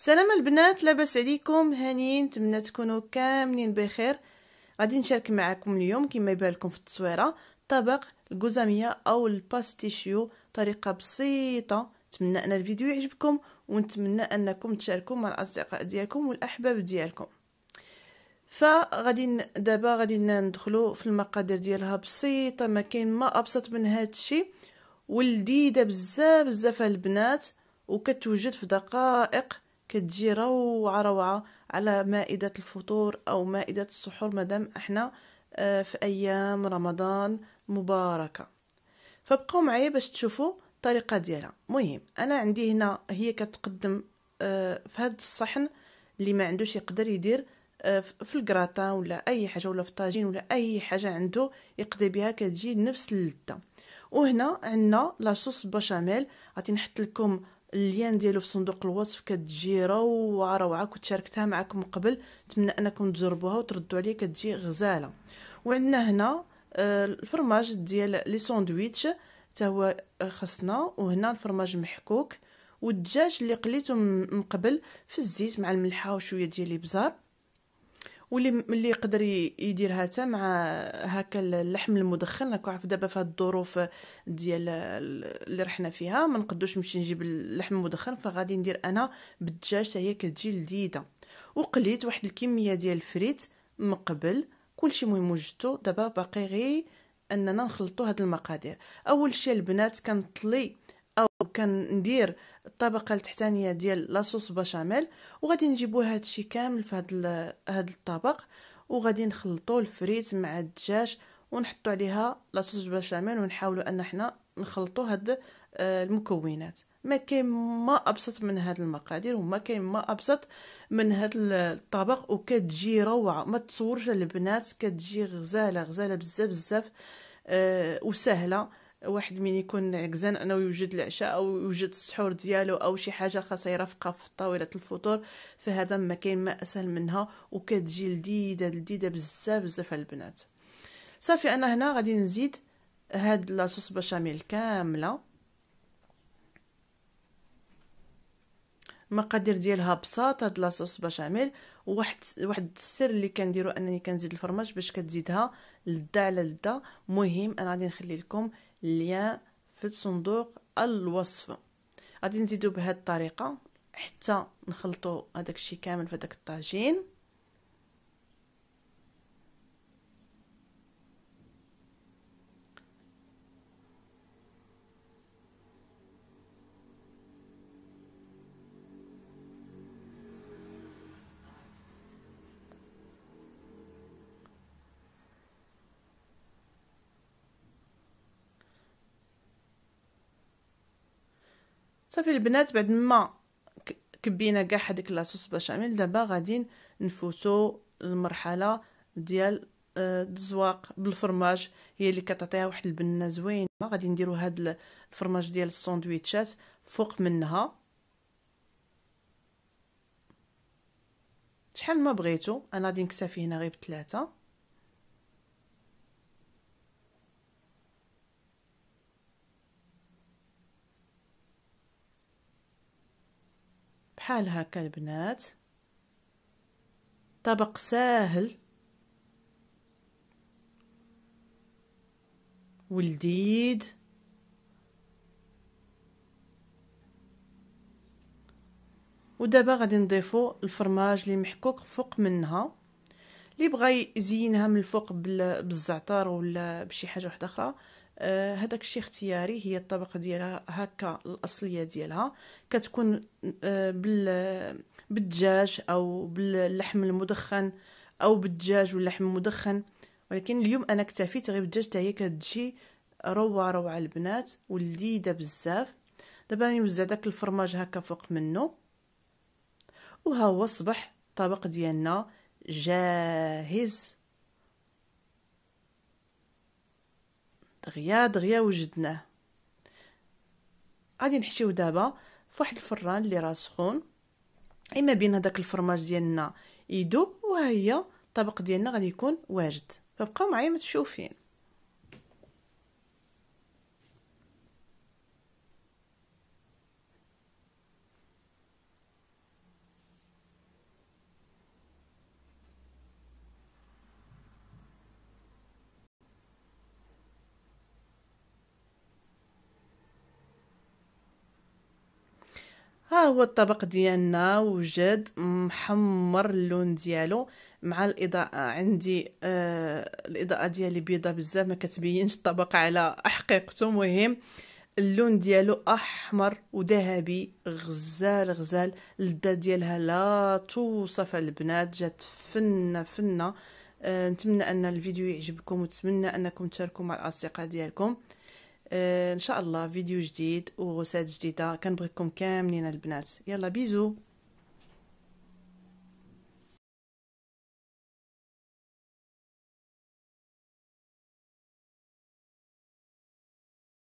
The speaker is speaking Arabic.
سلام البنات لاباس عليكم هانيين نتمنى تكونوا كاملين بخير غادي نشارك معكم اليوم كما يبان لكم في التصويره طبق الكوزاميه او الباستيشيو طريقه بسيطه نتمنى ان الفيديو يعجبكم ونتمنى انكم تشاركوا مع الاصدقاء ديالكم والاحباب ديالكم فغادي دابا غادي ندخلوا في المقادير ديالها بسيطه ما كاين ما ابسط من هذا الشيء ولذيذه بزاف بزاف البنات وكتوجد في دقائق كتجي روعه روعه على مائده الفطور او مائده السحور مادام احنا آه، في ايام رمضان مباركه فبقاو معايا باش تشوفوا الطريقه ديالها مهم انا عندي هنا هي كتقدم آه، في هذا الصحن اللي ما عندوش يقدر يدير آه، في الكراتان ولا اي حاجه ولا في الطاجين ولا اي حاجه عنده يقضي بها كتجي نفس اللذه وهنا عندنا لاصوص بشاميل غادي نحط لكم اللين ديالو في صندوق الوصف كتجي روعه روعه كنت شاركتها معكم قبل نتمنى انكم تجربوها وتردوا عليا كتجي غزاله وعندنا هنا آه، الفرماج ديال لي ساندويتش حتى هو خصنا وهنا الفرماج محكوك والدجاج اللي قليته من قبل في الزيت مع الملحه وشويه ديال الابزار واللي اللي يقدر يديرها حتى مع هكا اللحم المدخن راكو عارف دابا في الظروف ديال اللي رحنا فيها ما نقدوش نمشي نجيب اللحم المدخن فغادي ندير انا بالدجاج حتى هي كتجي لذيذه وقليت واحد الكميه ديال الفريت من قبل كلشي مهم وجدتو دابا باقي غير اننا نخلطو هاد المقادير اول شيء البنات كنطلي او كندير الطبقه التحتانيه ديال لاصوص بشاميل وغادي نجيبو هادشي كامل في هاد هاد الطبق وغادي نخلطو الفريت مع الدجاج ونحطو عليها لاصوص بشاميل ونحاولو ان حنا نخلطو هاد آه، المكونات ما كاين ما ابسط من هاد المقادير وما كاين ما ابسط من هاد الطبق وكتجي روعه ما تصورش البنات كتجي غزاله غزاله بزاف بزاف أه وسهله واحد من يكون عكزان انه يوجد العشاء او يوجد السحور ديالو او شي حاجه خاصه يرافقها في طاوله الفطور فهذا ما كاين ما اسهل منها وكتجي لذيذه لذيذه بزاف بزاف البنات صافي انا هنا غادي نزيد هاد لاصوص بشاميل كامله المقادير ديالها بساط هاد لاصوص بشاميل واحد واحد السر اللي كنديرو انني كنزيد الفرماج باش كتزيدها لذة على لذة مهم انا غادي نخلي لكم ليان في صندوق الوصف غادي نزيدو بهذه الطريقه حتى نخلطو هذاك الشيء كامل في هذاك الطاجين صافي البنات بعد ما كبينا كاع هذيك لاصوص بشاميل دابا غادي نفوتو المرحله ديال آه، الزواق بالفرماج هي اللي كتعطيها واحد البنه زوينه غادي نديرو هاد الفرماج ديال الساندويتشات فوق منها شحال ما بغيتو انا غادي فيه هنا غير بثلاثه بحال هكا البنات طبق ساهل ولديد ودابا غادي نضيفو الفرماج اللي محكوك فوق منها اللي بغى يزينها من الفوق بالزعتر ولا بشي حاجه واحده اخرى آه، هذاك الشيء اختياري هي الطبقه ديالها هكا الاصليه ديالها كتكون آه، بال بالدجاج او باللحم المدخن او بالدجاج واللحم المدخن ولكن اليوم انا اكتفيت غير بالدجاج حتى هي كتجي روعه روعه البنات ولذيذه بزاف دابا نوزع داك الفرماج هكا فوق منه وها هو الصبح الطبق ديالنا جاهز دغيا دغيا وجدناه غادي نحشيو دابا فواحد الفران اللي راه سخون اما بين هذاك الفرماج ديالنا يدوب وها هي الطبق ديالنا غادي يكون واجد فبقاو معايا متشوفين ها هو الطبق ديالنا وجد محمر اللون ديالو مع الاضاءه عندي آه الاضاءه ديالي بيضه بزاف ما كتبينش الطبق على حقيقته مهم اللون ديالو احمر وذهبي غزال غزال اللذه ديالها لا توصف البنات جات فنه فنه آه نتمنى ان الفيديو يعجبكم ونتمنى انكم تشاركوا مع الاصدقاء ديالكم آه، ان شاء الله فيديو جديد وغسات جديده كنبغيكم كاملين البنات يلا بيزو